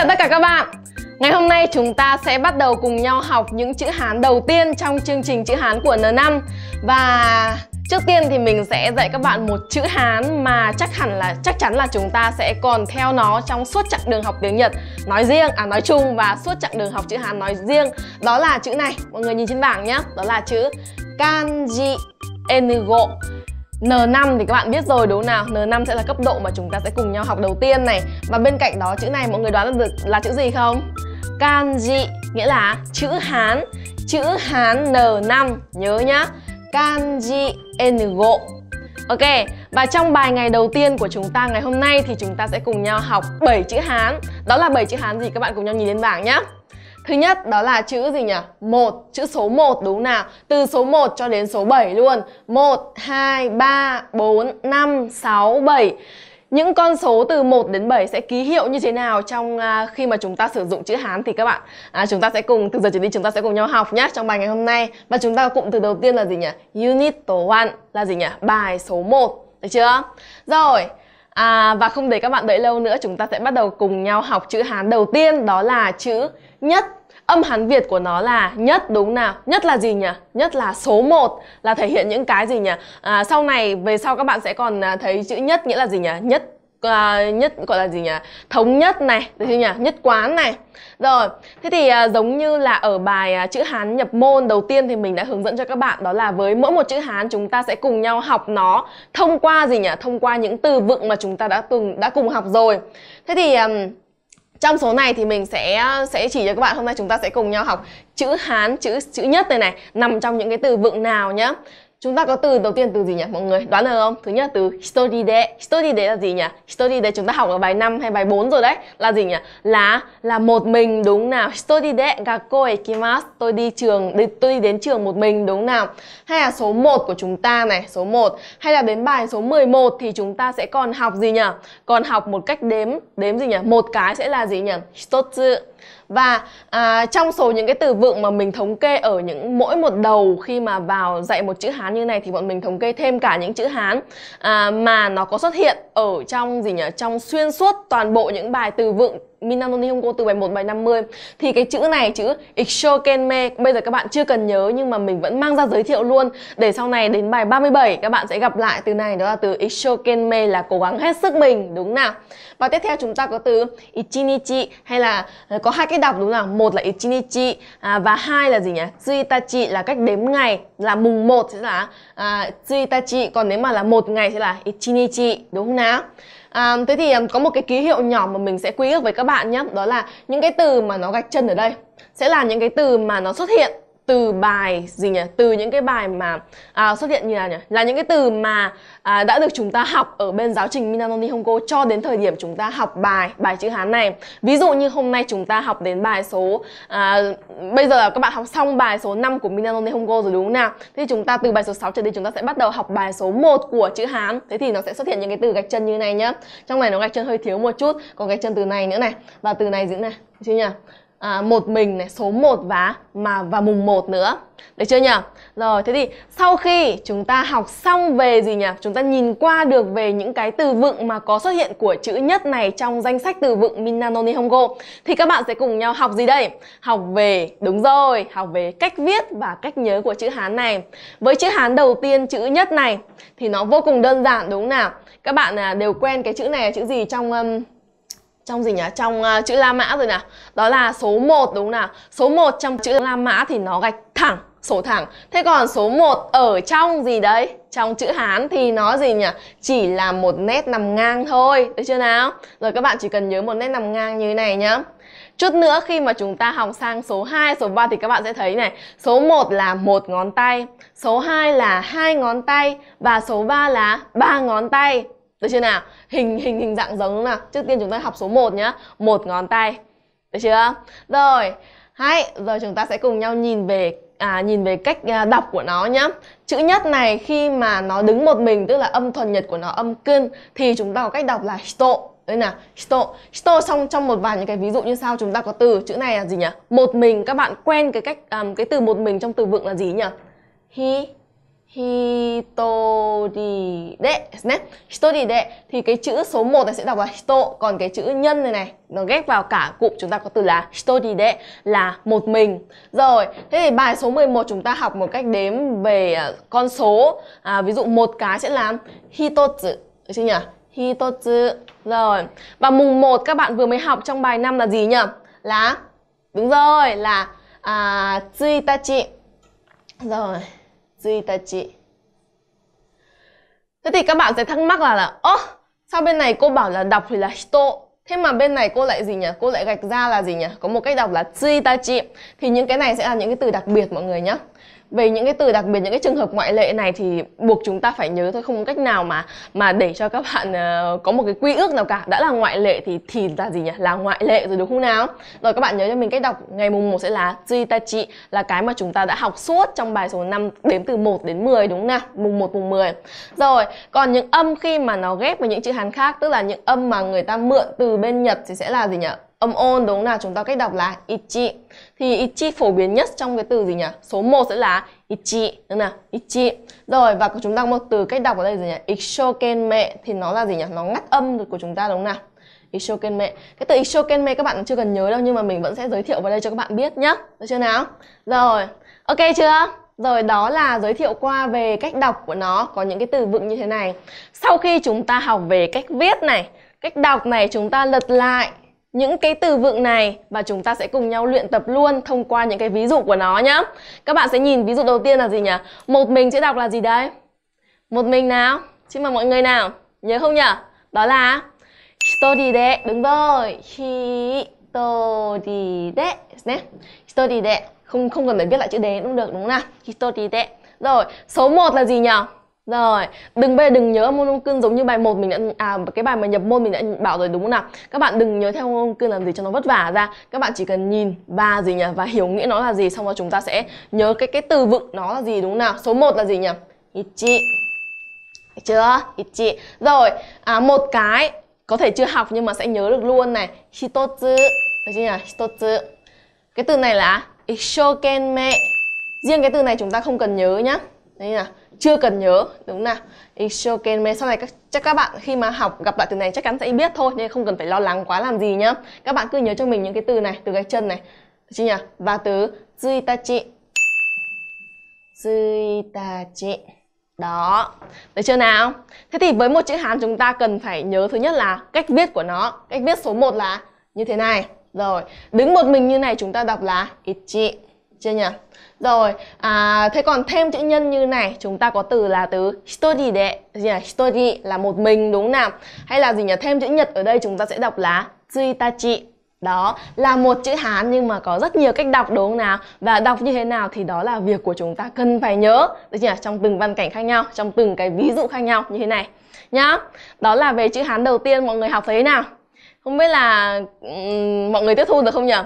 chào tất cả các bạn Ngày hôm nay chúng ta sẽ bắt đầu cùng nhau học những chữ Hán đầu tiên trong chương trình chữ Hán của N5 Và trước tiên thì mình sẽ dạy các bạn một chữ Hán mà chắc hẳn là chắc chắn là chúng ta sẽ còn theo nó trong suốt chặng đường học tiếng Nhật nói riêng, à nói chung và suốt chặng đường học chữ Hán nói riêng Đó là chữ này, mọi người nhìn trên bảng nhé, đó là chữ Kanji Enigo N5 thì các bạn biết rồi đúng nào N5 sẽ là cấp độ mà chúng ta sẽ cùng nhau học đầu tiên này Và bên cạnh đó chữ này mọi người đoán được là chữ gì không? Kanji nghĩa là chữ Hán Chữ Hán N5 nhớ nhá Kanji Engo Ok, và trong bài ngày đầu tiên của chúng ta ngày hôm nay thì chúng ta sẽ cùng nhau học 7 chữ Hán Đó là 7 chữ Hán gì các bạn cùng nhau nhìn lên bảng nhé Thứ nhất đó là chữ gì nhỉ? Một, chữ số 1 đúng nào? Từ số 1 cho đến số 7 luôn. 1 2 3 4 5 6 7. Những con số từ 1 đến 7 sẽ ký hiệu như thế nào trong à, khi mà chúng ta sử dụng chữ Hán thì các bạn à, chúng ta sẽ cùng từ giờ trở đi chúng ta sẽ cùng nhau học nhé trong bài ngày hôm nay. Và chúng ta cụm từ đầu tiên là gì nhỉ? Unit one là gì nhỉ? Bài số 1. Được chưa? Rồi, À, và không để các bạn đợi lâu nữa, chúng ta sẽ bắt đầu cùng nhau học chữ Hán đầu tiên đó là chữ nhất âm Hán Việt của nó là nhất đúng nào nhất là gì nhỉ nhất là số 1 là thể hiện những cái gì nhỉ à, sau này về sau các bạn sẽ còn à, thấy chữ nhất nghĩa là gì nhỉ nhất uh, nhất gọi là gì nhỉ thống nhất này được chưa nhỉ nhất quán này rồi thế thì uh, giống như là ở bài uh, chữ hán nhập môn đầu tiên thì mình đã hướng dẫn cho các bạn đó là với mỗi một chữ hán chúng ta sẽ cùng nhau học nó thông qua gì nhỉ thông qua những từ vựng mà chúng ta đã từng đã cùng học rồi thế thì uh, trong số này thì mình sẽ ờ, sẽ chỉ cho các bạn hôm nay chúng ta sẽ cùng nhau học chữ Hán, chữ chữ nhất này này nằm trong những cái từ vựng nào nhá. Chúng ta có từ đầu tiên từ gì nhỉ mọi người? Đoán được không? Thứ nhất là từ history de. History de là gì nhỉ? History de chúng ta học ở bài 5 hay bài 4 rồi đấy. Là gì nhỉ? Là là một mình đúng nào? History de gakko kimas Tôi đi trường đi, tôi đi đến trường một mình đúng nào? Hay là số 1 của chúng ta này, số 1 hay là đến bài số 11 thì chúng ta sẽ còn học gì nhỉ? Còn học một cách đếm, đếm gì nhỉ? Một cái sẽ là gì nhỉ? Hitotsu và à, trong số những cái từ vựng mà mình thống kê ở những mỗi một đầu khi mà vào dạy một chữ hán như này thì bọn mình thống kê thêm cả những chữ hán à, mà nó có xuất hiện ở trong gì nhỉ trong xuyên suốt toàn bộ những bài từ vựng Minano Nihongo từ bài 1 bài 50 thì cái chữ này chữ Ishokenme bây giờ các bạn chưa cần nhớ nhưng mà mình vẫn mang ra giới thiệu luôn để sau này đến bài 37 các bạn sẽ gặp lại từ này đó là từ Ishokenme là cố gắng hết sức mình đúng nào. Và tiếp theo chúng ta có từ Ichinichi hay là ờ, có hai cái đọc đúng nào? Một là Ichinichi à, và hai là gì nhỉ? Tsuitachi là cách đếm ngày là mùng 1 sẽ là à, Tsuitachi còn nếu mà là một ngày sẽ là Ichinichi đúng không nào? à, thế thì có một cái ký hiệu nhỏ mà mình sẽ quy ước với các bạn nhé đó là những cái từ mà nó gạch chân ở đây sẽ là những cái từ mà nó xuất hiện từ bài gì nhỉ từ những cái bài mà à, xuất hiện như là nhỉ là những cái từ mà à, đã được chúng ta học ở bên giáo trình Minanoni Honko cho đến thời điểm chúng ta học bài bài chữ Hán này ví dụ như hôm nay chúng ta học đến bài số à, bây giờ là các bạn học xong bài số 5 của Minanoni Honko rồi đúng không nào thì chúng ta từ bài số 6 trở đi chúng ta sẽ bắt đầu học bài số 1 của chữ Hán thế thì nó sẽ xuất hiện những cái từ gạch chân như này nhá trong này nó gạch chân hơi thiếu một chút còn gạch chân từ này nữa này và từ này giữ này chứ nhỉ à, một mình này số 1 và mà và mùng 1 nữa được chưa nhỉ rồi thế thì sau khi chúng ta học xong về gì nhỉ chúng ta nhìn qua được về những cái từ vựng mà có xuất hiện của chữ nhất này trong danh sách từ vựng Minano Nihongo thì các bạn sẽ cùng nhau học gì đây học về đúng rồi học về cách viết và cách nhớ của chữ Hán này với chữ Hán đầu tiên chữ nhất này thì nó vô cùng đơn giản đúng không nào các bạn à, đều quen cái chữ này là chữ gì trong um, trong gì nhỉ? Trong uh, chữ La Mã rồi nào. Đó là số 1 đúng nào? Số 1 trong chữ La Mã thì nó gạch thẳng, sổ thẳng. Thế còn số 1 ở trong gì đấy? Trong chữ Hán thì nó gì nhỉ? Chỉ là một nét nằm ngang thôi, được chưa nào? Rồi các bạn chỉ cần nhớ một nét nằm ngang như thế này nhá. Chút nữa khi mà chúng ta học sang số 2, số 3 thì các bạn sẽ thấy này, số 1 là một ngón tay, số 2 là hai ngón tay và số 3 là ba ngón tay được chưa nào hình hình hình dạng giống nào trước tiên chúng ta học số 1 nhá một ngón tay được chưa rồi hãy giờ chúng ta sẽ cùng nhau nhìn về à, nhìn về cách à, đọc của nó nhá chữ nhất này khi mà nó đứng một mình tức là âm thuần nhật của nó âm cân thì chúng ta có cách đọc là sto đây là sto sto xong trong một vài những cái ví dụ như sau chúng ta có từ chữ này là gì nhỉ một mình các bạn quen cái cách um, cái từ một mình trong từ vựng là gì nhỉ hi hitori de né hitori de thì cái chữ số 1 này sẽ đọc là hito còn cái chữ nhân này này nó ghép vào cả cụm chúng ta có từ là hitori de là một mình rồi thế thì bài số 11 chúng ta học một cách đếm về à, con số à, ví dụ một cái sẽ làm hitotsu được chưa nhỉ hitotsu rồi và mùng 1 các bạn vừa mới học trong bài năm là gì nhỉ là đúng rồi là à, tsuitachi rồi 1日 Thế thì các bạn sẽ thắc mắc là là Ơ, sao bên này cô bảo là đọc thì là hito Thế mà bên này cô lại gì nhỉ? Cô lại gạch ra là gì nhỉ? Có một cách đọc là tsuitachi Thì những cái này sẽ là những cái từ đặc biệt mọi người nhé về những cái từ đặc biệt những cái trường hợp ngoại lệ này thì buộc chúng ta phải nhớ thôi không có cách nào mà mà để cho các bạn uh, có một cái quy ước nào cả đã là ngoại lệ thì thì là gì nhỉ là ngoại lệ rồi đúng không nào rồi các bạn nhớ cho mình cách đọc ngày mùng 1 sẽ là ta Zuitachi là cái mà chúng ta đã học suốt trong bài số 5 đếm từ 1 đến 10 đúng không nào mùng 1 mùng 10 rồi còn những âm khi mà nó ghép với những chữ hán khác tức là những âm mà người ta mượn từ bên Nhật thì sẽ là gì nhỉ Âm ôn đúng là chúng ta cách đọc là ichi. Thì ichi phổ biến nhất trong cái từ gì nhỉ? Số 1 sẽ là ichi, đúng nào? Ichi. Rồi và chúng ta có một từ cách đọc ở đây gì nhỉ? ichoken mẹ thì nó là gì nhỉ? Nó ngắt âm của chúng ta đúng nào? mẹ Cái từ ichoken mẹ các bạn chưa cần nhớ đâu nhưng mà mình vẫn sẽ giới thiệu vào đây cho các bạn biết nhá. Được chưa nào? Rồi. Ok chưa? Rồi đó là giới thiệu qua về cách đọc của nó Có những cái từ vựng như thế này Sau khi chúng ta học về cách viết này Cách đọc này chúng ta lật lại những cái từ vựng này và chúng ta sẽ cùng nhau luyện tập luôn thông qua những cái ví dụ của nó nhá. Các bạn sẽ nhìn ví dụ đầu tiên là gì nhỉ? Một mình sẽ đọc là gì đây? Một mình nào? Xin mời mọi người nào? Nhớ không nhỉ? Đó là hitoride. Đúng rồi. Hitoride nhé. Hitoride. Không không cần phải viết lại chữ đế cũng được đúng không nào? Hitoride. Rồi, số 1 là gì nhỉ? Rồi, đừng bây giờ đừng nhớ môn âm cương giống như bài một mình đã à cái bài mà nhập môn mình đã bảo rồi đúng không nào? Các bạn đừng nhớ theo môn âm cương làm gì cho nó vất vả ra. Các bạn chỉ cần nhìn và gì nhỉ? Và hiểu nghĩa nó là gì xong rồi chúng ta sẽ nhớ cái cái từ vựng nó là gì đúng không nào? Số 1 là gì nhỉ? Ichi. Được chưa? Ichi. Rồi, à, một cái có thể chưa học nhưng mà sẽ nhớ được luôn này. Hitotsu. Được chưa nhỉ? Hitotsu. Cái từ này là ishokenme. Riêng cái từ này chúng ta không cần nhớ nhá. đấy nhỉ chưa cần nhớ đúng nào ishokenme sau này các, chắc các bạn khi mà học gặp lại từ này chắc chắn sẽ biết thôi nên không cần phải lo lắng quá làm gì nhá các bạn cứ nhớ cho mình những cái từ này từ cái chân này chị nhỉ và từ tsuitachi tsuitachi đó được chưa nào thế thì với một chữ hán chúng ta cần phải nhớ thứ nhất là cách viết của nó cách viết số 1 là như thế này rồi đứng một mình như này chúng ta đọc là ichi chưa nhỉ? Rồi, à, thế còn thêm chữ nhân như này Chúng ta có từ là từ hitori đệ gì nhỉ? Hitori là một mình đúng nào? Hay là gì nhỉ? Thêm chữ nhật ở đây chúng ta sẽ đọc là tsuitachi đó là một chữ Hán nhưng mà có rất nhiều cách đọc đúng không nào Và đọc như thế nào thì đó là việc của chúng ta cần phải nhớ Được chưa? Trong từng văn cảnh khác nhau, trong từng cái ví dụ khác nhau như thế này Nhá, đó là về chữ Hán đầu tiên mọi người học thấy thế nào Không biết là um, mọi người tiếp thu được không nhỉ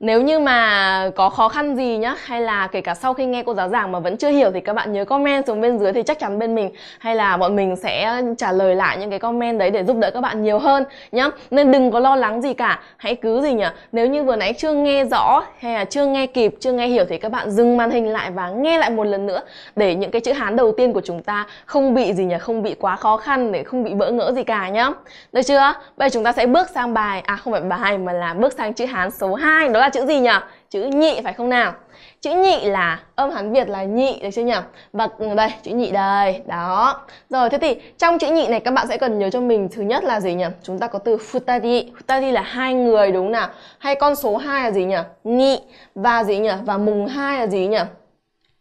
nếu như mà có khó khăn gì nhá hay là kể cả sau khi nghe cô giáo giảng mà vẫn chưa hiểu thì các bạn nhớ comment xuống bên dưới thì chắc chắn bên mình hay là bọn mình sẽ trả lời lại những cái comment đấy để giúp đỡ các bạn nhiều hơn nhá nên đừng có lo lắng gì cả hãy cứ gì nhỉ nếu như vừa nãy chưa nghe rõ hay là chưa nghe kịp chưa nghe hiểu thì các bạn dừng màn hình lại và nghe lại một lần nữa để những cái chữ hán đầu tiên của chúng ta không bị gì nhỉ không bị quá khó khăn để không bị bỡ ngỡ gì cả nhá được chưa bây giờ chúng ta sẽ bước sang bài à không phải bài mà là bước sang chữ hán số 2 đó là chữ gì nhỉ? Chữ nhị phải không nào? Chữ nhị là âm Hán Việt là nhị được chưa nhỉ? Và đây, chữ nhị đây, đó. Rồi thế thì trong chữ nhị này các bạn sẽ cần nhớ cho mình thứ nhất là gì nhỉ? Chúng ta có từ futari, futari là hai người đúng nào? Hay con số 2 là gì nhỉ? Nhị và gì nhỉ? Và mùng 2 là gì nhỉ?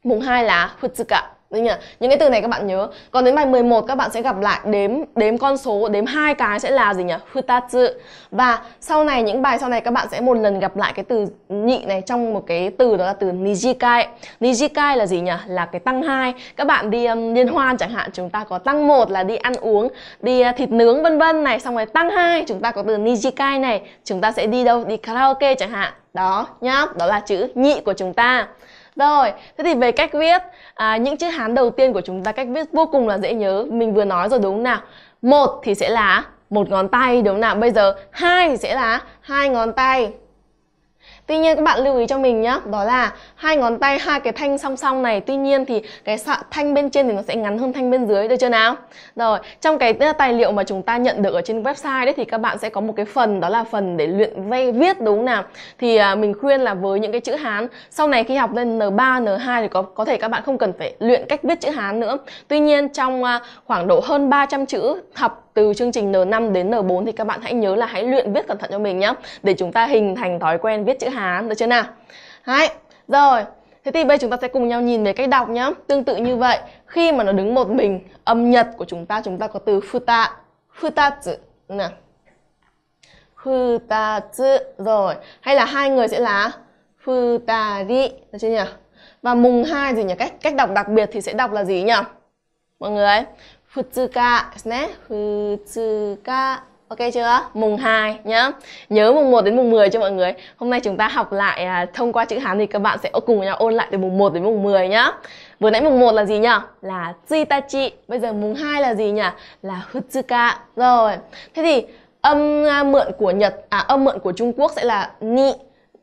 Mùng 2 là futsuka. Đúng nhỉ? Những cái từ này các bạn nhớ. Còn đến bài 11 các bạn sẽ gặp lại đếm đếm con số, đếm hai cái sẽ là gì nhỉ? Hutatsu. Và sau này những bài sau này các bạn sẽ một lần gặp lại cái từ nhị này trong một cái từ đó là từ nijikai. Nijikai là gì nhỉ? Là cái tăng hai. Các bạn đi um, liên hoan chẳng hạn chúng ta có tăng một là đi ăn uống, đi uh, thịt nướng vân vân này, xong rồi tăng hai chúng ta có từ nijikai này, chúng ta sẽ đi đâu? Đi karaoke chẳng hạn. Đó nhá, đó là chữ nhị của chúng ta. Rồi, thế thì về cách viết, à, những chữ Hán đầu tiên của chúng ta cách viết vô cùng là dễ nhớ. Mình vừa nói rồi đúng không nào? Một thì sẽ là một ngón tay đúng không nào? Bây giờ hai thì sẽ là hai ngón tay. Tuy nhiên các bạn lưu ý cho mình nhé Đó là hai ngón tay hai cái thanh song song này Tuy nhiên thì cái thanh bên trên thì nó sẽ ngắn hơn thanh bên dưới được chưa nào Rồi trong cái ờ, tài liệu mà chúng ta nhận được ở trên website đấy Thì các bạn sẽ có một cái phần đó là phần để luyện vay viết đúng không nào Thì à, mình khuyên là với những cái chữ Hán Sau này khi học lên N3, N2 thì có, có thể các bạn không cần phải luyện cách viết chữ Hán nữa Tuy nhiên trong à, khoảng độ hơn 300 chữ học từ chương trình N5 đến N4 thì các bạn hãy nhớ là hãy luyện viết cẩn thận cho mình nhé để chúng ta hình thành thói quen viết chữ Hán được chưa nào hay rồi Thế thì bây giờ chúng ta sẽ cùng nhau nhìn về cách đọc nhé Tương tự như vậy Khi mà nó đứng một mình Âm nhật của chúng ta chúng ta có từ futa Futatsu nè Futatsu Rồi Hay là hai người sẽ là Futari Được chưa nhỉ Và mùng 2 gì nhỉ Cách cách đọc đặc biệt thì sẽ đọc là gì nhỉ Mọi người ấy Futsuka né Futsuka Ok chưa? Mùng 2 nhá. Nhớ mùng 1 đến mùng 10 cho mọi người. Hôm nay chúng ta học lại à, thông qua chữ Hán thì các bạn sẽ cùng nhau ôn lại từ mùng 1 đến mùng 10 nhá. Vừa nãy mùng 1 là gì nhỉ? Là Jitachi. Bây giờ mùng 2 là gì nhỉ? Là Hutsuka. Rồi. Thế thì âm à, mượn của Nhật à âm mượn của Trung Quốc sẽ là ni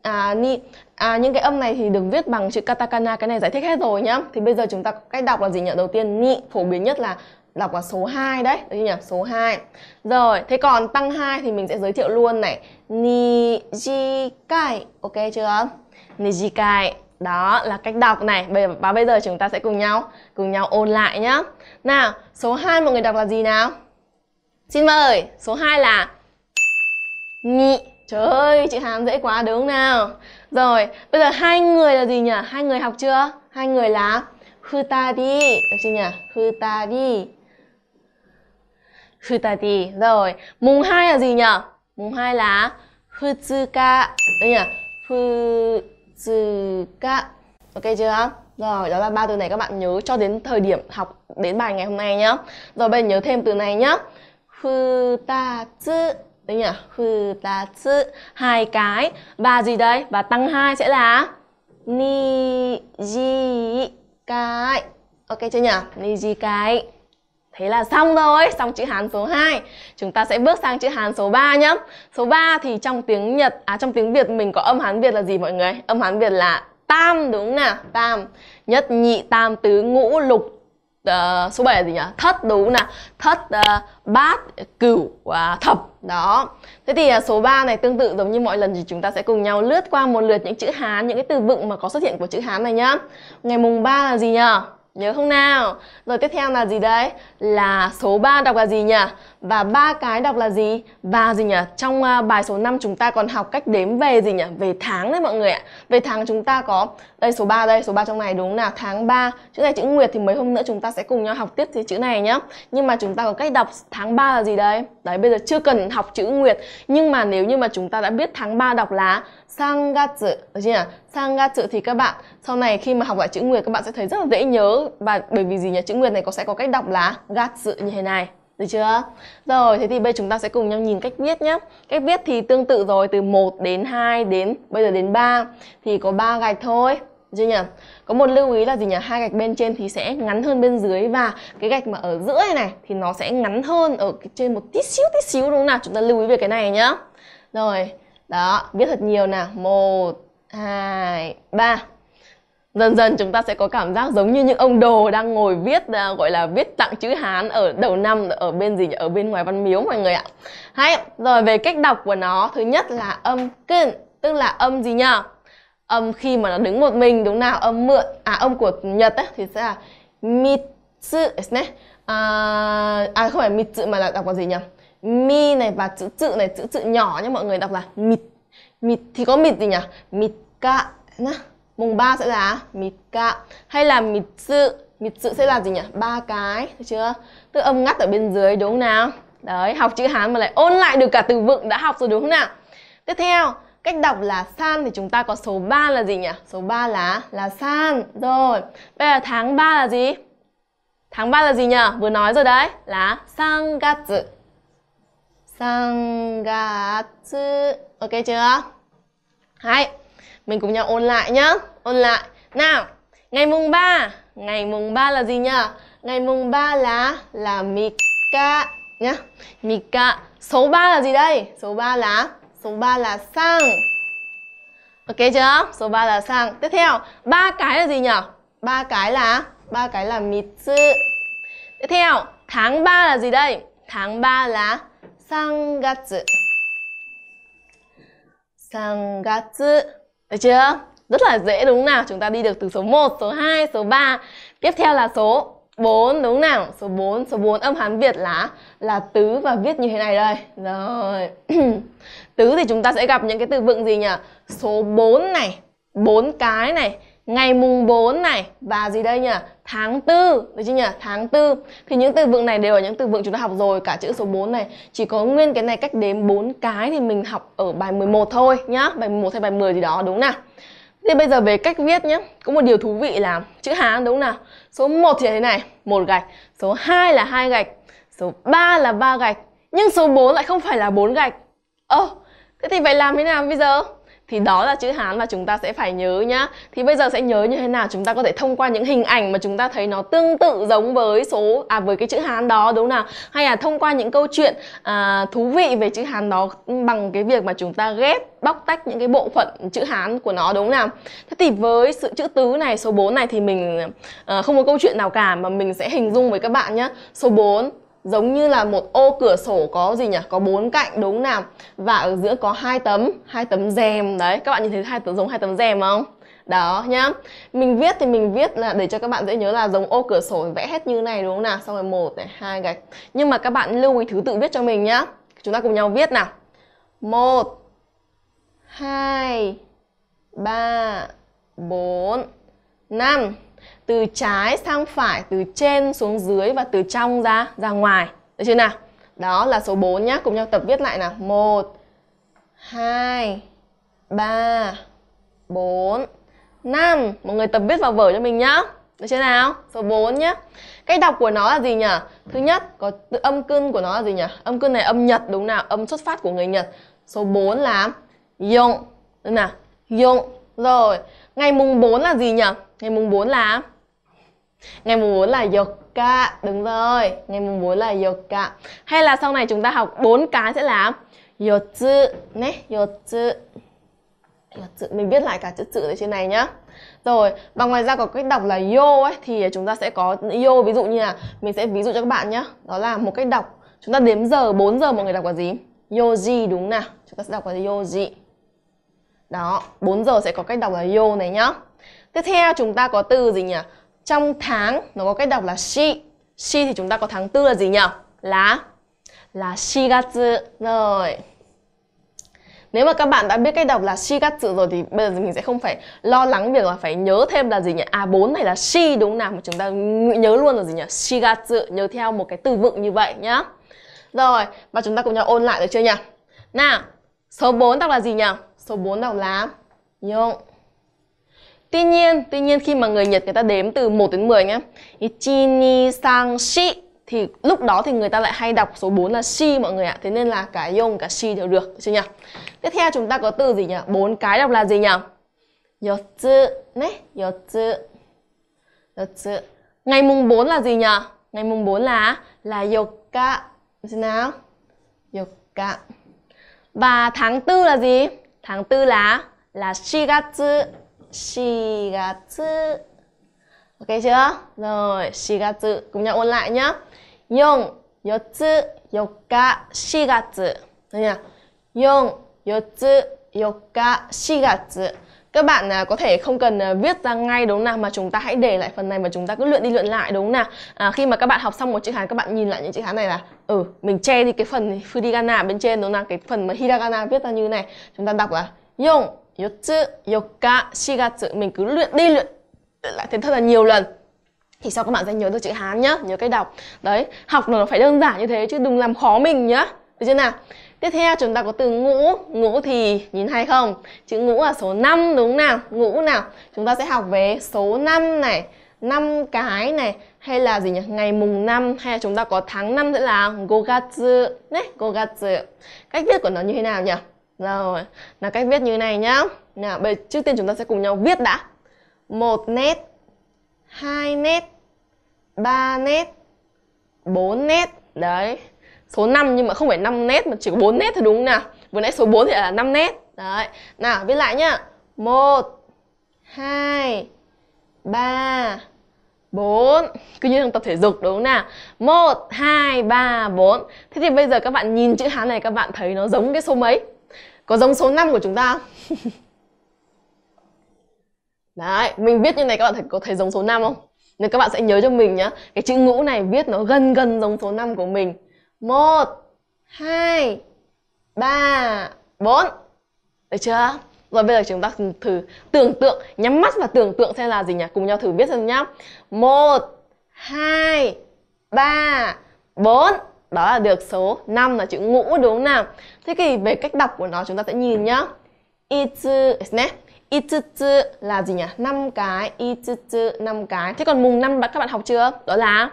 à ni à những cái âm này thì được viết bằng chữ katakana cái này giải thích hết rồi nhá. Thì bây giờ chúng ta cách đọc là gì nhỉ? Đầu tiên ni phổ biến nhất là đọc là số 2 đấy, được nhỉ? Số 2. Rồi, thế còn tăng 2 thì mình sẽ giới thiệu luôn này. Nijikai, ok chưa? Nijikai. Đó là cách đọc này. Và bây giờ chúng ta sẽ cùng nhau cùng nhau ôn lại nhá. Nào, số 2 mọi người đọc là gì nào? Xin mời, số 2 là Ni. Trời ơi, chị Hán dễ quá đúng nào. Rồi, bây giờ hai người là gì nhỉ? Hai người học chưa? Hai người là Hutari, được chưa nhỉ? Hutari Hư Rồi, mùng hai là gì nhỉ? Mùng hai là hư tư Đấy nhỉ? Hư Ok chưa? Rồi, đó là ba từ này các bạn nhớ cho đến thời điểm học đến bài ngày hôm nay nhá. Rồi bây giờ nhớ thêm từ này nhá. Hư ta Đấy nhỉ? Hư Hai cái. Và gì đây? Và tăng hai sẽ là ni ji cái. Ok chưa nhỉ? Ni ji cái. Thế là xong rồi, xong chữ Hán số 2. Chúng ta sẽ bước sang chữ Hán số 3 nhá Số 3 thì trong tiếng Nhật à trong tiếng Việt mình có âm Hán Việt là gì mọi người? Âm Hán Việt là tam đúng không nào? Tam. Nhất nhị tam tứ ngũ lục uh, số 7 là gì nhỉ? Thất đúng nè. Thất uh, bát cửu uh, thập đó. Thế thì uh, số 3 này tương tự giống như mọi lần thì chúng ta sẽ cùng nhau lướt qua một lượt những chữ Hán, những cái từ vựng mà có xuất hiện của chữ Hán này nhá. Ngày mùng 3 là gì nhỉ? Nhớ không nào? Rồi tiếp theo là gì đấy? Là số 3 đọc là gì nhỉ? Và ba cái đọc là gì? Và gì nhỉ? Trong uh, bài số 5 chúng ta còn học cách đếm về gì nhỉ? Về tháng đấy mọi người ạ. Về tháng chúng ta có đây số 3 đây, số 3 trong này đúng là Tháng 3. Chữ này chữ Nguyệt thì mấy hôm nữa chúng ta sẽ cùng nhau học tiếp thì chữ này nhá. Nhưng mà chúng ta có cách đọc tháng 3 là gì đấy? Đấy bây giờ chưa cần học chữ Nguyệt, nhưng mà nếu như mà chúng ta đã biết tháng 3 đọc là Sangatsu được chưa nhỉ? Sangatsu thì các bạn sau này khi mà học lại chữ nguyệt các bạn sẽ thấy rất là dễ nhớ và bởi vì gì nhỉ? Chữ nguyệt này có sẽ có cách đọc là gatsu như thế này. Được chưa? Rồi, thế thì bây giờ chúng ta sẽ cùng nhau nhìn cách viết nhé. Cách viết thì tương tự rồi, từ 1 đến 2 đến bây giờ đến 3 thì có 3 gạch thôi. Chưa nhỉ? Có một lưu ý là gì nhỉ? Hai gạch bên trên thì sẽ ngắn hơn bên dưới và cái gạch mà ở giữa này này thì nó sẽ ngắn hơn ở trên một tí xíu tí xíu đúng không nào? Chúng ta lưu ý về cái này nhá. Rồi, đó, viết thật nhiều nào. một hai ba Dần dần chúng ta sẽ có cảm giác giống như những ông đồ đang ngồi viết à, gọi là viết tặng chữ Hán ở đầu năm ở bên gì nhỉ? ở bên ngoài Văn Miếu mọi người ạ. Hay, rồi về cách đọc của nó, thứ nhất là âm kinh, tức là âm gì nhỉ? Âm khi mà nó đứng một mình đúng nào? Âm mượn à âm của Nhật ấy thì sẽ là mitsu ですね. À, à, à không phải mitsu mà là đọc là gì nhỉ? mi này và chữ chữ này chữ chữ nhỏ nhé mọi người đọc là mịt mịt thì có mịt gì nhỉ mịt cạ nhá mùng 3 sẽ là mịt cạ hay là mịt sự mịt sự sẽ là gì nhỉ ba cái được chưa tức âm ngắt ở bên dưới đúng không nào đấy học chữ hán mà lại ôn lại được cả từ vựng đã học rồi đúng không nào tiếp theo cách đọc là san thì chúng ta có số 3 là gì nhỉ số 3 là là san rồi bây giờ tháng 3 là gì tháng 3 là gì nhỉ vừa nói rồi đấy là sang gắt sangatsu ok chưa Hay, mình cùng nhau ôn lại nhá ôn lại nào ngày mùng 3 ngày mùng 3 là gì nhở ngày mùng 3 là là mika nhá mika số 3 là gì đây số 3 là số 3 là sang ok chưa số 3 là sang tiếp theo ba cái là gì nhở ba cái là ba cái là mitsu tiếp theo tháng 3 là gì đây tháng 3 là 3月3月 Được chưa? Rất là dễ đúng không nào? Chúng ta đi được từ số 1, số 2, số 3 Tiếp theo là số 4 đúng không nào? Số 4, số 4 âm Hán Việt là là tứ và viết như thế này đây. Rồi. tứ thì chúng ta sẽ gặp những cái từ vựng gì nhỉ? Số 4 này, bốn cái này, ngày mùng 4 này và gì đây nhỉ? tháng tư được chưa nhỉ tháng tư thì những từ vựng này đều là những từ vựng chúng ta học rồi cả chữ số 4 này chỉ có nguyên cái này cách đếm bốn cái thì mình học ở bài 11 thôi nhá bài 11 hay bài 10 gì đó đúng nào thì bây giờ về cách viết nhé Có một điều thú vị là chữ Hán đúng nào Số 1 thì thế này một gạch Số 2 là hai gạch Số 3 là ba gạch Nhưng số 4 lại không phải là bốn gạch Ơ, oh, thế thì phải làm thế nào bây giờ? thì đó là chữ Hán mà chúng ta sẽ phải nhớ nhá. Thì bây giờ sẽ nhớ như thế nào? Chúng ta có thể thông qua những hình ảnh mà chúng ta thấy nó tương tự giống với số à với cái chữ Hán đó đúng nào? Hay là thông qua những câu chuyện à, thú vị về chữ Hán đó bằng cái việc mà chúng ta ghép bóc tách những cái bộ phận chữ Hán của nó đúng nào? Thế thì với sự chữ tứ này số 4 này thì mình à, không có câu chuyện nào cả mà mình sẽ hình dung với các bạn nhá. Số 4 giống như là một ô cửa sổ có gì nhỉ có bốn cạnh đúng nào và ở giữa có hai tấm hai tấm rèm đấy các bạn nhìn thấy hai tấm giống hai tấm rèm không đó nhá mình viết thì mình viết là để cho các bạn dễ nhớ là giống ô cửa sổ vẽ hết như này đúng không nào xong rồi một này hai gạch nhưng mà các bạn lưu ý thứ tự viết cho mình nhá chúng ta cùng nhau viết nào một hai ba bốn năm từ trái sang phải, từ trên xuống dưới và từ trong ra ra ngoài. Được chưa nào? Đó là số 4 nhá. Cùng nhau tập viết lại nào. 1 2 3 4 5. Mọi người tập viết vào vở cho mình nhá. Được chưa nào? Số 4 nhá. Cách đọc của nó là gì nhỉ? Thứ nhất, có âm cân của nó là gì nhỉ? Âm cân này âm Nhật đúng nào? Âm xuất phát của người Nhật. Số 4 là dụng. Đúng nào? Dụng. Rồi, ngày mùng 4 là gì nhỉ? ngày mùng 4 là ngày mùng 4 là yokka đúng rồi ngày mùng 4 là yokka hay là sau này chúng ta học bốn cái sẽ là yotsu nhé yotsu yotsu mình viết lại cả chữ chữ ở trên này nhá rồi và ngoài ra có cách đọc là yo ấy thì chúng ta sẽ có yo ví dụ như là mình sẽ ví dụ cho các bạn nhá đó là một cách đọc chúng ta đếm giờ 4 giờ mọi người đọc là gì yoji đúng nào chúng ta sẽ đọc là yoji đó 4 giờ sẽ có cách đọc là yo này nhá Tiếp theo chúng ta có từ gì nhỉ? Trong tháng nó có cách đọc là she. She thì chúng ta có tháng tư là gì nhỉ? Là là shigatsu rồi. Nếu mà các bạn đã biết cách đọc là shigatsu rồi thì bây giờ mình sẽ không phải lo lắng việc là phải nhớ thêm là gì nhỉ? a à, 4 này là shi đúng nào mà chúng ta nhớ luôn là gì nhỉ? Shigatsu nhớ theo một cái từ vựng như vậy nhá. Rồi, và chúng ta cùng nhau ôn lại được chưa nhỉ? Nào, số 4 đọc là gì nhỉ? Số 4 đọc là Yong Tuy nhiên, tuy nhiên khi mà người Nhật người ta đếm từ 1 đến 10 nhá. Ichini sang shi thì lúc đó thì người ta lại hay đọc số 4 là shi mọi người ạ. Thế nên là cả yong cả shi đều được, được chưa nhỉ? Tiếp theo chúng ta có từ gì nhỉ? Bốn cái đọc là gì nhỉ? Yotsu nè, yotsu. Yotsu. Ngày mùng 4 là gì nhỉ? Ngày mùng 4 là là yoka. Thế nào? Yoka. Và tháng 4 là gì? Tháng 4 là là shigatsu. 4 gà Ok chưa? Rồi, 4 gà Cùng nhau ôn lại nhá 4, 4つ、4日、4月 4, 4つ4日4 Các bạn à, có thể không cần à, viết ra ngay đúng nào mà chúng ta hãy để lại phần này và chúng ta cứ luyện đi luyện lại đúng nào à, khi mà các bạn học xong một chữ hán các bạn nhìn lại những chữ hán này là ừ mình che đi cái phần furigana bên trên đúng nào cái phần mà hiragana viết ra như này chúng ta đọc là yong yotsu, yoka, shigatsu Mình cứ luyện đi luyện, luyện lại thế thật là nhiều lần thì sau các bạn sẽ nhớ được chữ Hán nhá, nhớ cách đọc. Đấy, học nó phải đơn giản như thế chứ đừng làm khó mình nhá. Được chưa nào? Tiếp theo chúng ta có từ ngũ, ngũ thì nhìn hay không? Chữ ngũ là số 5 đúng nào? Ngũ nào? Chúng ta sẽ học về số 5 này, năm cái này hay là gì nhỉ? Ngày mùng năm hay là chúng ta có tháng năm sẽ là gogatsu, đấy, gogatsu. Cách viết của nó như thế nào nhỉ? rồi là cách viết như này nhá nào bây trước tiên chúng ta sẽ cùng nhau viết đã một nét hai nét ba nét bốn nét đấy số 5 nhưng mà không phải 5 nét mà chỉ có 4 nét thôi đúng không nào vừa nãy số 4 thì là 5 nét đấy nào viết lại nhá một hai ba bốn Cứ như trong tập thể dục đúng không nào 1, 2, 3, 4 Thế thì bây giờ các bạn nhìn chữ Hán này các bạn thấy nó giống cái số mấy có giống số 5 của chúng ta không? Đấy, mình viết như này các bạn thấy, có thấy giống số 5 không? Nên các bạn sẽ nhớ cho mình nhá Cái chữ ngũ này viết nó gần gần giống số 5 của mình 1, 2, 3, 4 Được chưa? Rồi bây giờ chúng ta thử tưởng tượng Nhắm mắt và tưởng tượng xem là gì nhỉ? Cùng nhau thử viết xem nhá 1, 2, 3, 4 đó là được số 5 là chữ ngũ đúng không nào thế thì về cách đọc của nó chúng ta sẽ nhìn nhá itsu nè itsu là gì nhỉ năm cái itsu năm cái thế còn mùng năm các bạn học chưa đó là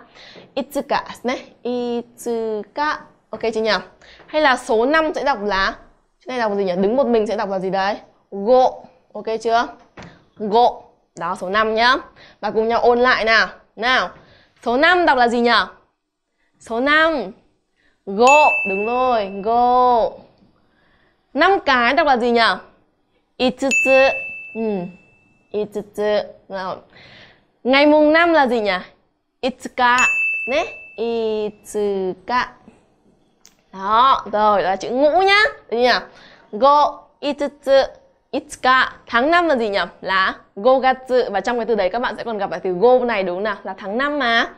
itsuka nè itsuka ok chưa nhỉ hay là số 5 sẽ đọc là cái này đọc gì nhỉ đứng một mình sẽ đọc là gì đấy gộ ok chưa gộ đó số 5 nhá và cùng nhau ôn lại nào nào số 5 đọc là gì nhỉ số 5 Go, đúng rồi, go. Năm cái đọc là gì nhỉ? Itsutsu. Ừ. Itsutsu. Nào. Ngày mùng năm là gì nhỉ? Itsuka. Nè, Itsuka. Đó, rồi là chữ ngũ nhá. Được nhỉ? Go, Itsutsu. Itsuka Tháng năm là gì nhỉ? Là Gogatsu Và trong cái từ đấy các bạn sẽ còn gặp lại từ Go này đúng không nào? Là tháng năm mà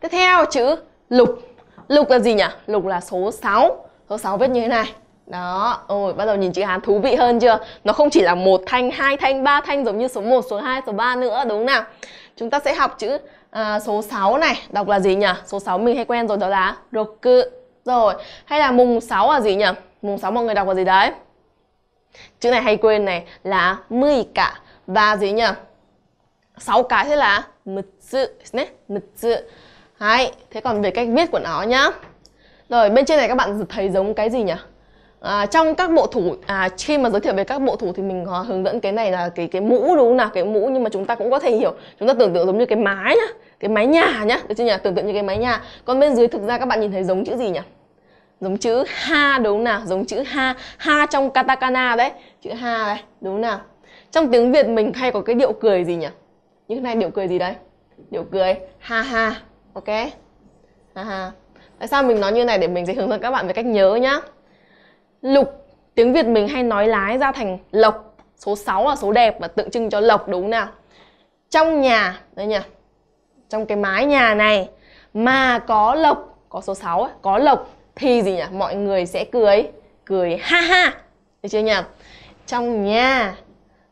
Tiếp theo chữ lục Lục là gì nhỉ? Lục là số 6 Số 6 viết như thế này đó, ôi bắt đầu nhìn chữ Hán thú vị hơn chưa? Nó không chỉ là một thanh, hai thanh, ba thanh giống như số 1, số 2, số 3 nữa đúng không nào? Chúng ta sẽ học chữ à, số 6 này, đọc là gì nhỉ? Số 6 mình hay quen rồi đó là roku. Rồi, hay là mùng 6 là gì nhỉ? Mùng 6 mọi người đọc là gì đấy? Chữ này hay quên này là mười cả và gì nhỉ? 6 cái thế là mực sự, mực sự Đấy, thế còn về cách viết của nó nhá Rồi bên trên này các bạn thấy giống cái gì nhỉ? À, trong các bộ thủ à, khi mà giới thiệu về các bộ thủ thì mình có hướng dẫn cái này là cái cái mũ đúng không nào cái mũ nhưng mà chúng ta cũng có thể hiểu chúng ta tưởng tượng giống như cái mái nhá cái mái nhà nhá được chưa nhỉ tưởng tượng như cái mái nhà còn bên dưới thực ra các bạn nhìn thấy giống chữ gì nhỉ giống chữ ha đúng không nào giống chữ ha ha trong katakana đấy chữ ha đấy đúng không nào trong tiếng việt mình hay có cái điệu cười gì nhỉ như thế này điệu cười gì đây điệu cười ha ha ok à, tại sao mình nói như này để mình sẽ hướng dẫn các bạn về cách nhớ nhá lục tiếng việt mình hay nói lái ra thành lộc số 6 là số đẹp và tượng trưng cho lộc đúng nào trong nhà đây nhỉ trong cái mái nhà này mà có lộc có số 6 ấy, có lộc thì gì nhỉ mọi người sẽ cười cười ha ha được chưa nhỉ trong nhà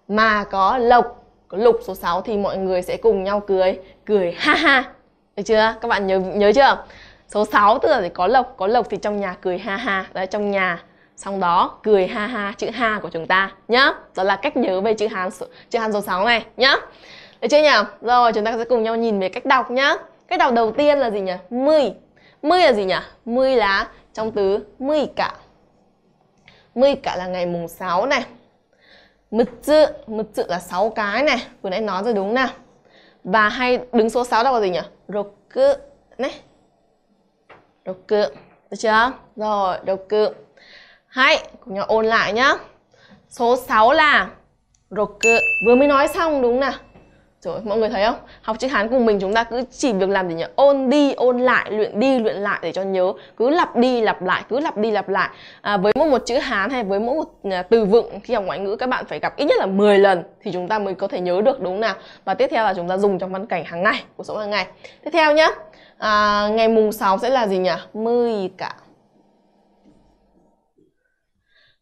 mà có lộc có lục số 6 thì mọi người sẽ cùng nhau cười cười ha ha được chưa? Các bạn nhớ nhớ chưa? Số 6 tức là có lộc, có lộc thì trong nhà cười ha ha. Đấy trong nhà xong đó cười ha ha chữ ha của chúng ta nhá. Đó là cách nhớ về chữ Hán chữ Hán số 6 này nhá. Được chưa nhỉ? Rồi chúng ta sẽ cùng nhau nhìn về cách đọc nhá. Cách đọc đầu tiên là gì nhỉ? Mươi. Mươi là gì nhỉ? Mươi là trong từ mươi cả. Mươi cả là ngày mùng 6 này. Mực chữ mực chữ là 6 cái này. Vừa nãy nói rồi đúng nào? và hay đứng số 6 đọc là gì nhỉ? Roku này. Roku. Được chưa? Rồi, Roku. Hãy cùng nhau ôn lại nhá. Số 6 là Roku. Vừa mới nói xong đúng nào? Rồi, mọi người thấy không? Học chữ Hán cùng mình chúng ta cứ chỉ việc làm gì nhỉ? Ôn đi, ôn lại, luyện đi, luyện lại để cho nhớ. Cứ lặp đi, lặp lại, cứ lặp đi, lặp lại. À, với mỗi một chữ Hán hay với mỗi một à, từ vựng khi học ngoại ngữ các bạn phải gặp ít nhất là 10 lần thì chúng ta mới có thể nhớ được đúng không nào? Và tiếp theo là chúng ta dùng trong văn cảnh hàng ngày, cuộc sống hàng ngày. Tiếp theo nhá. À, ngày mùng 6 sẽ là gì nhỉ? Mười cả.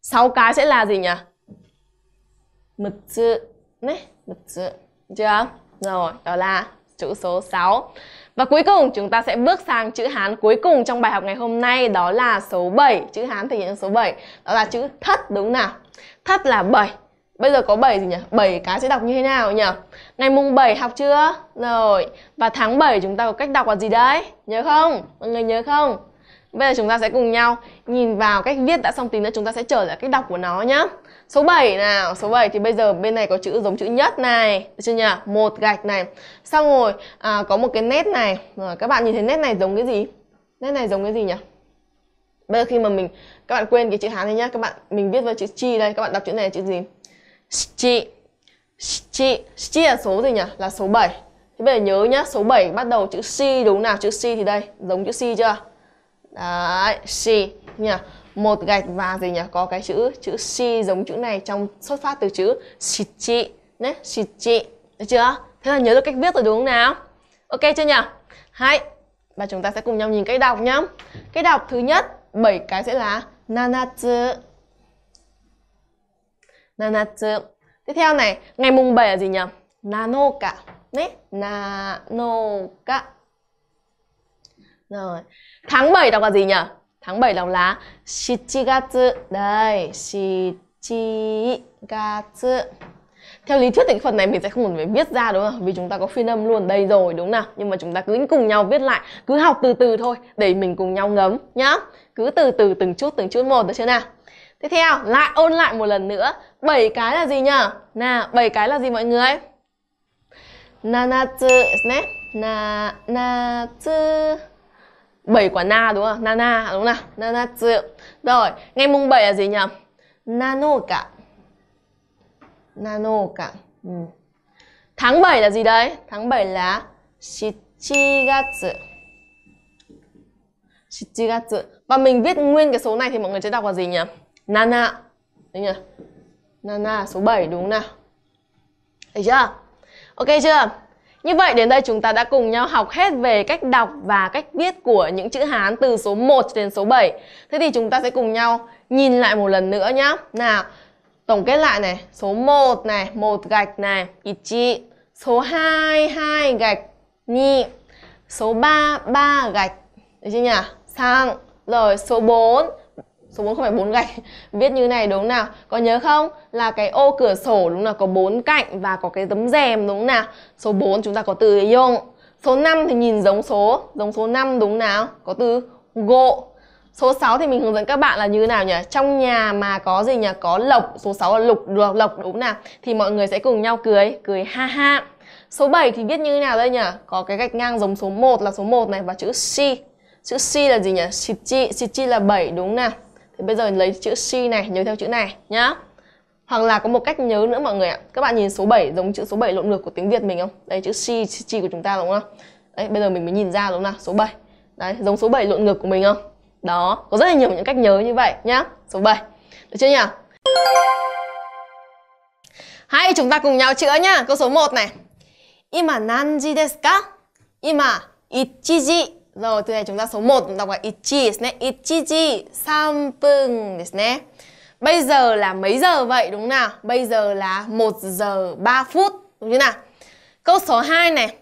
sáu cái sẽ là gì nhỉ? Mực chữ. Này, mực chữ chưa? Rồi, đó là chữ số 6. Và cuối cùng chúng ta sẽ bước sang chữ Hán cuối cùng trong bài học ngày hôm nay đó là số 7, chữ Hán thể hiện số 7, đó là chữ thất đúng nào? Thất là 7. Bây giờ có 7 gì nhỉ? 7 cái sẽ đọc như thế nào nhỉ? Ngày mùng 7 học chưa? Rồi, và tháng 7 chúng ta có cách đọc là gì đấy? Nhớ không? Mọi người nhớ không? Bây giờ chúng ta sẽ cùng nhau nhìn vào cách viết đã xong tí nữa chúng ta sẽ trở lại cách đọc của nó nhé. Số 7 nào, số 7 thì bây giờ bên này có chữ giống chữ nhất này, được chưa nhỉ? Một gạch này. Xong rồi à, có một cái nét này. Rồi ờ, các bạn nhìn thấy nét này giống cái gì? Nét này giống cái gì nhỉ? Bây giờ khi mà mình các bạn quên cái chữ Hán này nhá, các bạn mình viết vào chữ chi đây, các bạn đọc chữ này là chữ gì? Chi. Chi, chi là số gì nhỉ? Là số 7. Thế bây giờ nhớ nhá, số 7 bắt đầu chữ C đúng nào? Chữ C thì đây, giống chữ C chưa? Đấy, C nhỉ? một gạch và gì nhỉ có cái chữ chữ si giống chữ này trong xuất phát từ chữ xịt chị đấy xịt chị được chưa thế là nhớ được cách viết rồi đúng không nào ok chưa nhỉ hãy và chúng ta sẽ cùng nhau nhìn cách đọc nhá cách đọc thứ nhất bảy cái sẽ là nanatsu nanatsu tiếp theo này ngày mùng bảy là gì nhỉ nanoka đấy nanoka rồi tháng 7 đọc là gì nhỉ tháng 7 lòng lá shichigatsu đây shichigatsu theo lý thuyết thì cái phần này mình sẽ không cần phải viết ra đúng không? Vì chúng ta có phiên âm luôn đây rồi đúng nào? Nhưng mà chúng ta cứ cùng nhau viết lại, cứ học từ từ thôi để mình cùng nhau ngấm nhá. Cứ từ từ từng chút từng chút một được chưa nào? Tiếp theo, lại ôn lại một lần nữa. bảy cái là gì nhở? Nào, bảy cái là gì mọi người? Nanatsu ですね。な、夏。7 quả na đúng không? Nana đúng không nào? Nana dự. Rồi, ngày mùng 7 là gì nhỉ? Nano cả. Nano cả. Ừ. Tháng 7 là gì đấy? Tháng 7 là shichigatsu. Shichigatsu. Và mình viết nguyên cái số này thì mọi người sẽ đọc là gì nhỉ? Nana. đấy nhỉ? Nana số 7 đúng không nào? Thấy chưa? Ok chưa? Như vậy đến đây chúng ta đã cùng nhau học hết về cách đọc và cách viết của những chữ Hán từ số 1 đến số 7. Thế thì chúng ta sẽ cùng nhau nhìn lại một lần nữa nhá. Nào, tổng kết lại này, số 1 này, một gạch này, ichi. Số 2, 2 gạch, ni. Số 3, 3 gạch, được chưa nhỉ? Sang. Rồi số 4, số 4 không phải bốn gạch viết như này đúng nào có nhớ không là cái ô cửa sổ đúng là có bốn cạnh và có cái tấm rèm đúng nào số 4 chúng ta có từ yong số 5 thì nhìn giống số giống số 5 đúng nào có từ gộ Số 6 thì mình hướng dẫn các bạn là như nào nhỉ? Trong nhà mà có gì nhỉ? Có lộc, số 6 là lục, lộc, lộc đúng nào? Thì mọi người sẽ cùng nhau cười, cười ha ha. Số 7 thì viết như thế nào đây nhỉ? Có cái gạch ngang giống số 1 là số 1 này và chữ si. Chữ si là gì nhỉ? Shichi, shichi là 7 đúng nào? thì bây giờ lấy chữ C này nhớ theo chữ này nhá hoặc là có một cách nhớ nữa mọi người ạ các bạn nhìn số 7 giống chữ số 7 lộn ngược của tiếng việt mình không đây chữ C C của chúng ta đúng không đấy bây giờ mình mới nhìn ra đúng không nào số 7 đấy giống số 7 lộn ngược của mình không đó có rất là nhiều những cách nhớ như vậy nhá số 7 được chưa nhỉ Hãy chúng ta cùng nhau chữa nhá. Câu số 1 này. Ima nanji desu Ima ichiji rồi, từ này chúng ta số 1 đọc là ichi này. Ichiji sampung này. Bây giờ là mấy giờ vậy đúng nào? Bây giờ là 1 giờ 3 phút đúng chứ nào? Câu số 2 này.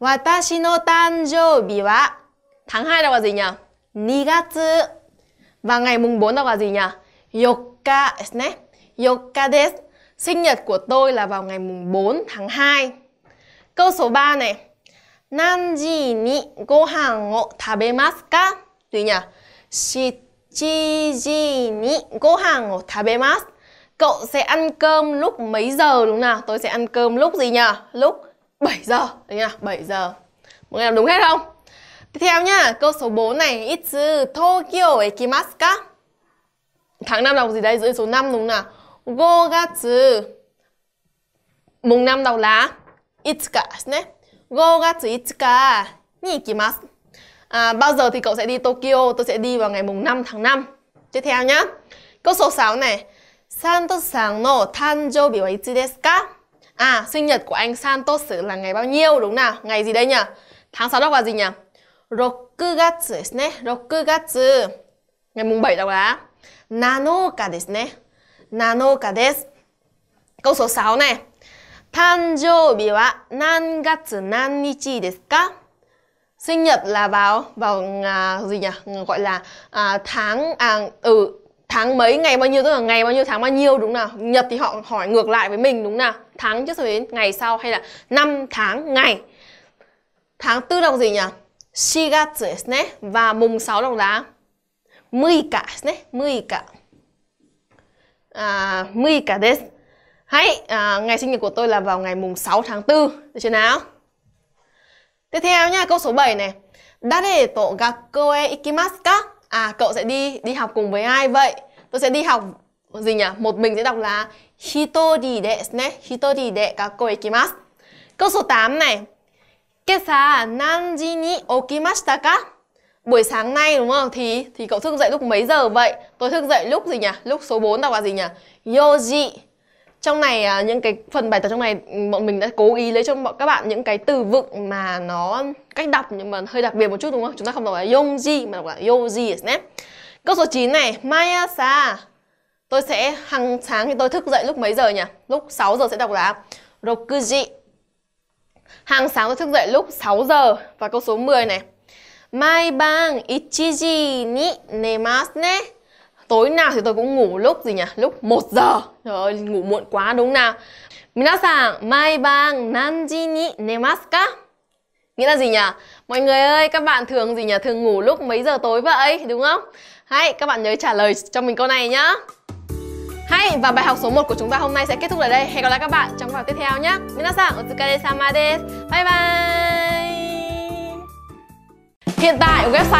Watashi no tanjoubi wa Tháng 2 đọc là gì nhỉ? Nigatsu. Và ngày mùng 4 đọc là gì nhỉ? Yokka desu Yokka desu. Sinh nhật của tôi là vào ngày mùng 4 tháng 2. Câu số 3 này. 何時にご飯を食べますか? Tuynya, 7 giờ ni go hàng của tabemas. Cậu sẽ ăn cơm lúc mấy giờ đúng nào? Tôi sẽ ăn cơm lúc gì nhỉ? Lúc 7 giờ. Đúng nhỉ? 7 giờ. Mọi người làm đúng hết không? Tiếp theo nhá, câu số 4 này, itsu Tokyo ekimasu ka? Tháng năm đọc gì đây? Dưới số 5 đúng nào? Gogatsu. Mùng năm đọc là itsuka ですね。Gogatsu Itsuka ni ikimasu. À, bao giờ thì cậu sẽ đi Tokyo? Tôi sẽ đi vào ngày mùng 5 tháng 5. Tiếp theo nhá. Câu số 6 này. Santos-san no tanjoubi wa itsu desu ka? À, sinh nhật của anh Santos là ngày bao nhiêu đúng nào? Ngày gì đây nhỉ? Tháng 6 đọc là gì nhỉ? Rokugatsu desu ne. Rokugatsu. Ngày mùng 7 đọc là Nanoka desu ne. Nanoka Câu số 6 này. 誕生日は何月何日ですか? Sinh nhật là vào vào à, gì nhỉ? Gọi là à, tháng à ừ tháng mấy ngày bao nhiêu tức là ngày bao nhiêu tháng bao nhiêu đúng nào? Nhật thì họ hỏi ngược lại với mình đúng nào? Tháng trước rồi đến ngày sau hay là năm tháng ngày. Tháng tư đọc gì nhỉ? Shigatsu desu ne và mùng 6 đọc là Muika desu ne, Muika. À, Muika desu Hãy, à, ngày sinh nhật của tôi là vào ngày mùng 6 tháng 4. Được chưa nào? Tiếp theo nhá, câu số 7 này. Dare to gakkoe ikimasu ka? À, cậu sẽ đi đi học cùng với ai vậy? Tôi sẽ đi học gì nhỉ? Một mình sẽ đọc là hitori desu ne. Hitori de gakkoe ikimasu. Câu số 8 này. Kesa nanji ni okimashita ka? Buổi sáng nay đúng không? Thì thì cậu thức dậy lúc mấy giờ vậy? Tôi thức dậy lúc gì nhỉ? Lúc số 4 đọc là gì nhỉ? Yoji trong này à, những cái phần bài tập trong này ừ, bọn mình đã cố ý lấy cho các bạn những cái từ vựng mà nó cách đọc nhưng mà hơi đặc biệt một chút đúng không? Chúng ta không đọc là yongji mà đọc là yoji nhé. Câu số 9 này, sa Tôi sẽ hàng sáng thì tôi thức dậy lúc mấy giờ nhỉ? Lúc 6 giờ sẽ đọc là rokuji. Hàng sáng tôi thức dậy lúc 6 giờ và câu số 10 này. Mai bang ichiji ni nemasu ne tối nào thì tôi cũng ngủ lúc gì nhỉ lúc 1 giờ trời ơi ngủ muộn quá đúng nào minasan mai bang nanji ni nemasu nghĩa là gì nhỉ mọi người ơi các bạn thường gì nhỉ thường ngủ lúc mấy giờ tối vậy đúng không Hay các bạn nhớ trả lời cho mình câu này nhá hay và bài học số 1 của chúng ta hôm nay sẽ kết thúc ở đây. Hẹn gặp lại các bạn trong bài tiếp theo nhé. Minasan otsukare sama desu. Bye bye. Hiện tại website